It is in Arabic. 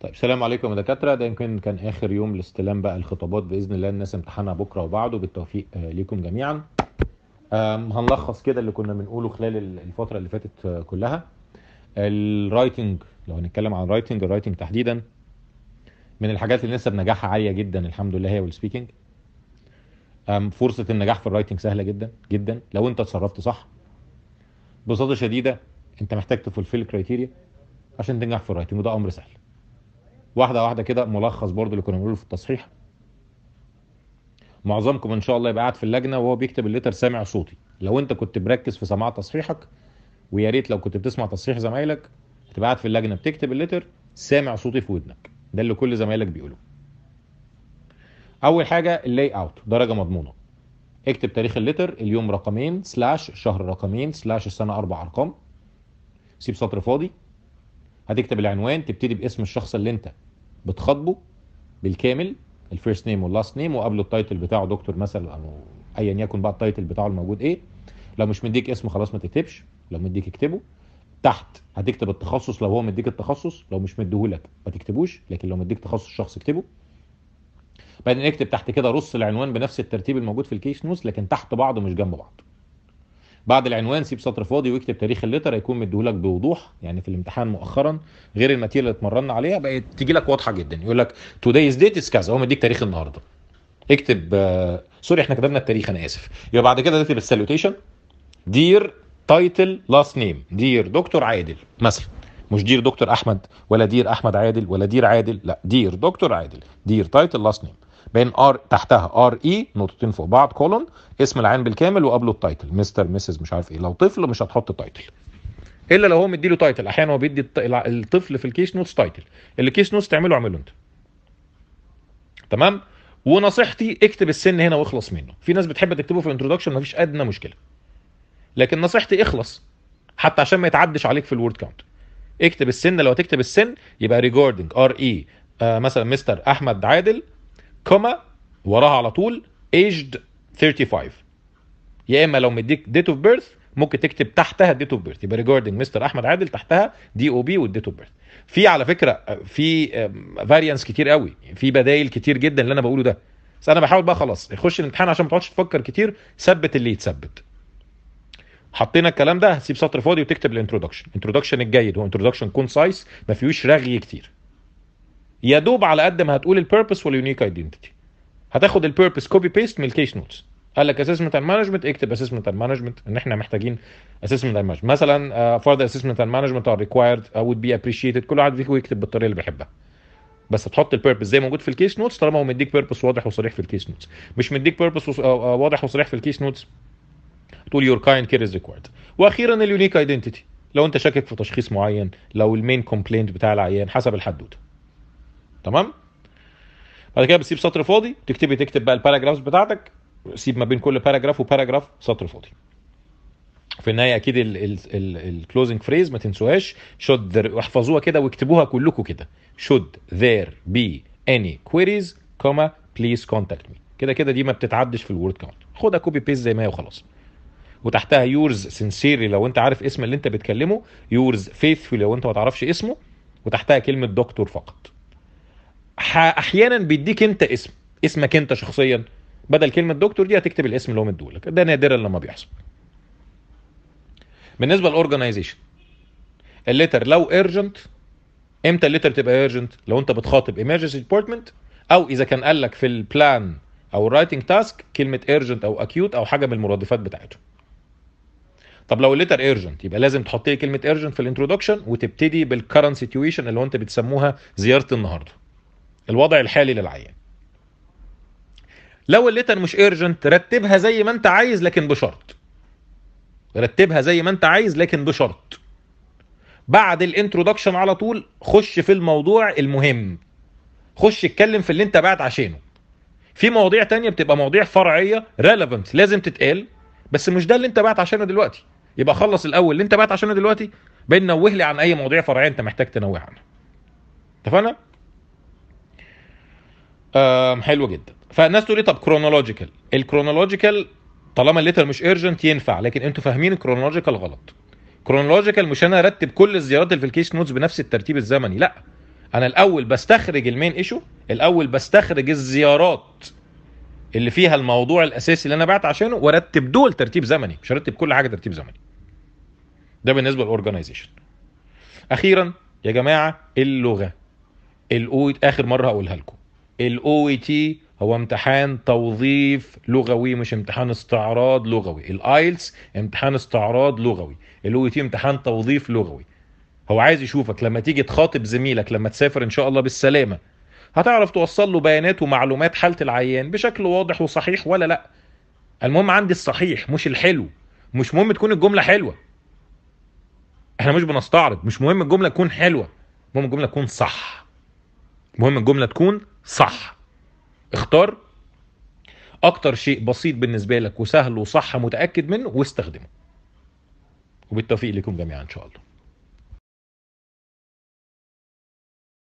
طيب سلام عليكم يا دكاتره ده يمكن كان اخر يوم لاستلام بقى الخطابات باذن الله الناس امتحانها بكره وبعده بالتوفيق آه، ليكم جميعا هنلخص كده اللي كنا بنقوله خلال الفتره اللي فاتت آه، كلها الرايتنج لو هنتكلم عن الرايتنج الرايتنج تحديدا من الحاجات اللي نسب نجاحها عاليه جدا الحمد لله هي والسبيكنج فرصه النجاح في الرايتنج سهله جدا جدا لو انت اتصرفت صح ببساطه شديده انت محتاج تفولفيل كرايتيريا عشان تنجح في الرايتنج وده امر سهل واحده واحده كده ملخص برضو اللي كنا بنقوله في التصحيح معظمكم ان شاء الله يبقى قاعد في اللجنه وهو بيكتب الليتر سامع صوتي لو انت كنت مركز في سماع تصحيحك ويا ريت لو كنت بتسمع تصحيح زمايلك تبقى قاعد في اللجنه بتكتب الليتر سامع صوتي في ودنك ده اللي كل زمايلك بيقولوه اول حاجه اللاي اوت درجه مضمونه اكتب تاريخ الليتر اليوم رقمين سلاش شهر رقمين سلاش السنه اربع ارقام سيب سطر فاضي هتكتب العنوان تبتدي باسم الشخص اللي انت بتخاطبه بالكامل الفيرست نيم واللاست نيم وقبله التايتل بتاعه دكتور مثلا او ايا يكن بقى التايتل بتاعه الموجود ايه لو مش مديك اسم خلاص ما تكتبش لو مديك اكتبه تحت هتكتب التخصص لو هو مديك التخصص لو مش مديهولك ما تكتبوش لكن لو مديك تخصص شخص اكتبه بعدين اكتب تحت كده رص العنوان بنفس الترتيب الموجود في الكيس نوز لكن تحت بعض مش جنب بعض بعد العنوان سيب سطر فاضي واكتب تاريخ اللتر هيكون مديهولك بوضوح يعني في الامتحان مؤخرا غير الماتيريال اللي اتمرنا عليها بقت تيجي لك واضحه جدا يقول لك تودايز ديت از كذا هو مديك تاريخ النهارده اكتب آه سوري احنا كتبنا التاريخ انا اسف يبقى بعد كده تكتب السالوتيشن دير تايتل لاست نيم دير دكتور عادل مثلا مش دير دكتور احمد ولا دير احمد عادل ولا دير عادل لا دير دكتور عادل دير تايتل لاست نيم بين ار تحتها ار اي e نقطتين فوق بعض كولون اسم العين بالكامل وقبله التايتل مستر مسز مش عارف ايه لو طفل مش هتحط تايتل الا لو هو مديله تايتل احيانا هو بيدي الطفل في الكيس نوتس تايتل اللي كيس نوتس تعمله اعمله انت تمام ونصيحتي اكتب السن هنا واخلص منه في ناس بتحب تكتبه في الانترودكشن مفيش ادنى مشكله لكن نصيحتي اخلص حتى عشان ما يتعدش عليك في الورد كاونت اكتب السن لو هتكتب السن يبقى ريجاردنج ار اي مثلا مستر احمد عادل كوما وراها على طول aged 35 يا اما لو مديك ديت اوف بيرث ممكن تكتب تحتها الديت اوف بيرث يبقى ريجاردنج مستر احمد عادل تحتها دي او بي والديت اوف بيرث في على فكره في فاريانس كتير قوي في بدايل كتير جدا اللي انا بقوله ده بس انا بحاول بقى خلاص خش الامتحان عشان ما تقعدش تفكر كتير ثبت اللي يتثبت حطينا الكلام ده هسيب سطر فاضي وتكتب الانترودكشن الانترودكشن الجيد هو انترودكشن كونسايس ما فيهوش رغي كتير يا دوب على قد ما هتقول البيربس واليونيك ايدنتيتي هتاخد البيربس كوبي بيست من الكيس نوتس قال لك اسسمنت اند مانجمنت اكتب اسسمنت اند مانجمنت ان احنا محتاجين اسسمنت اند مانجمنت مثلا ذا اسسمنت اند مانجمنت ار ريكوايرد وود بي ابريشيتد كل واحد فيكم يكتب بالطريقه اللي بيحبها بس تحط البيربس زي موجود في الكيس نوتس طالما هو مديك بيربس واضح وصريح في الكيس نوتس مش مديك بيربس آه، آه، واضح وصريح في الكيس نوتس تقول يور كايند كير از ريكوايرد واخيرا اليونيك ايدنتيتي لو انت شاكك في تشخيص معين لو المين كومبلينت بتاع العيان حسب الحدوته تمام بعد كده بتسيب سطر فاضي تكتبي تكتب بقى الباراجرافز بتاعتك سيب ما بين كل باراجراف وباراجراف سطر فاضي في النهايه اكيد الكلوزنج فريز ما تنسوهاش شود احفظوها كده واكتبوها كلكم كده should there be any queries كوما please contact me كده كده دي ما بتتعدش في الوورد كاونت خدها كوبي بيست زي ما هي وخلاص وتحتها يورز سنسيري لو انت عارف اسم اللي انت بتكلمه يورز فيثفول لو انت ما تعرفش اسمه وتحتها كلمه دكتور فقط احيانا بيديك انت اسم اسمك انت شخصيا بدل كلمه دكتور دي هتكتب الاسم اللي هو مديهولك ده نادرا لما بيحصل بالنسبه للاورجنايزيشن الليتر لو ايرجنت امتى الليتر تبقى ايرجنت لو انت بتخاطب ايمرجنسي ديبارتمنت او اذا كان قال لك في البلان او الرايتنج تاسك كلمه ايرجنت او اكيوت او حاجه من المرادفات بتاعته طب لو الليتر ايرجنت يبقى لازم تحط لي كلمه ايرجنت في الانترودكشن وتبتدي بالكرنت سيتويشن اللي هو انت بتسموها زياره النهارده الوضع الحالي للعيان لو الليتر مش ايرجنت رتبها زي ما انت عايز لكن بشرط رتبها زي ما انت عايز لكن بشرط بعد الانترودكشن على طول خش في الموضوع المهم خش اتكلم في اللي انت بعت عشانه في مواضيع تانية بتبقى مواضيع فرعيه ريليفنت لازم تتقال بس مش ده اللي انت بعت عشانه دلوقتي يبقى خلص الاول اللي انت بعت عشانه دلوقتي بعدين نوه لي عن اي مواضيع فرعيه انت محتاج تنوه عنها اتفقنا حلو جدا فالناس تقول لي طب كرونولوجيكال الكرونولوجيكال طالما الليتر مش ايرجنت ينفع لكن انتوا فاهمين الكرونولوجيكال غلط كرونولوجيكال مش انا ارتب كل الزيارات اللي في الكيس نوتس بنفس الترتيب الزمني لا انا الاول بستخرج المين ايشو الاول بستخرج الزيارات اللي فيها الموضوع الاساسي اللي انا بعت عشانه وارتب دول ترتيب زمني مش هرتب كل حاجه ترتيب زمني ده بالنسبه للاورجنايزيشن اخيرا يا جماعه اللغه الاويت اخر مره هقولها لكم الاو اي تي e هو امتحان توظيف لغوي مش امتحان استعراض لغوي الايلتس e امتحان استعراض لغوي الاو تي e امتحان توظيف لغوي هو عايز يشوفك لما تيجي تخاطب زميلك لما تسافر ان شاء الله بالسلامه هتعرف توصل له بيانات ومعلومات حاله العيان بشكل واضح وصحيح ولا لا المهم عندي الصحيح مش الحلو مش مهم تكون الجمله حلوه احنا مش بنستعرض مش مهم الجمله تكون حلوه المهم الجمله تكون صح مهم الجمله تكون صح اختار اكتر شيء بسيط بالنسبه لك وسهل وصح متاكد منه واستخدمه وبالتوفيق لكم جميعا ان شاء الله